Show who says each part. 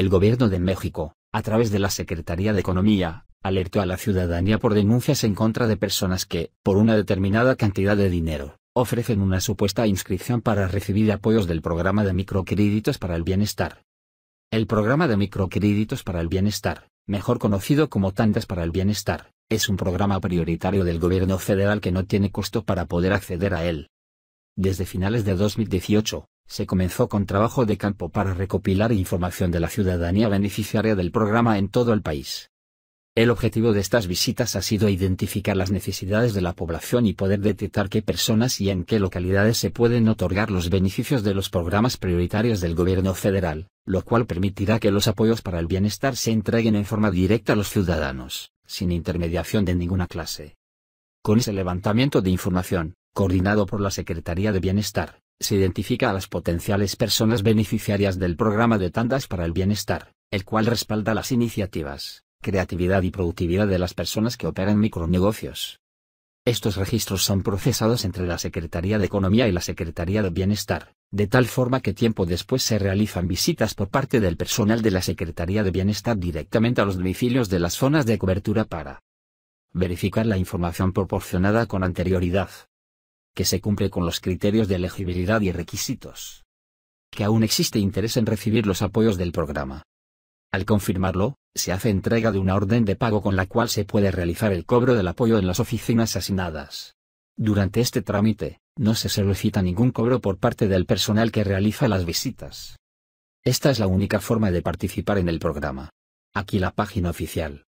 Speaker 1: El gobierno de México, a través de la Secretaría de Economía, alertó a la ciudadanía por denuncias en contra de personas que, por una determinada cantidad de dinero, ofrecen una supuesta inscripción para recibir apoyos del programa de microcréditos para el bienestar. El programa de microcréditos para el bienestar, mejor conocido como Tandas para el bienestar, es un programa prioritario del gobierno federal que no tiene costo para poder acceder a él. Desde finales de 2018, se comenzó con trabajo de campo para recopilar información de la ciudadanía beneficiaria del programa en todo el país. El objetivo de estas visitas ha sido identificar las necesidades de la población y poder detectar qué personas y en qué localidades se pueden otorgar los beneficios de los programas prioritarios del gobierno federal, lo cual permitirá que los apoyos para el bienestar se entreguen en forma directa a los ciudadanos, sin intermediación de ninguna clase. Con ese levantamiento de información, coordinado por la Secretaría de Bienestar, se identifica a las potenciales personas beneficiarias del programa de tandas para el bienestar, el cual respalda las iniciativas, creatividad y productividad de las personas que operan micronegocios. Estos registros son procesados entre la Secretaría de Economía y la Secretaría de Bienestar, de tal forma que tiempo después se realizan visitas por parte del personal de la Secretaría de Bienestar directamente a los domicilios de las zonas de cobertura para verificar la información proporcionada con anterioridad, que se cumple con los criterios de elegibilidad y requisitos. Que aún existe interés en recibir los apoyos del programa. Al confirmarlo, se hace entrega de una orden de pago con la cual se puede realizar el cobro del apoyo en las oficinas asignadas. Durante este trámite, no se solicita ningún cobro por parte del personal que realiza las visitas. Esta es la única forma de participar en el programa. Aquí la página oficial.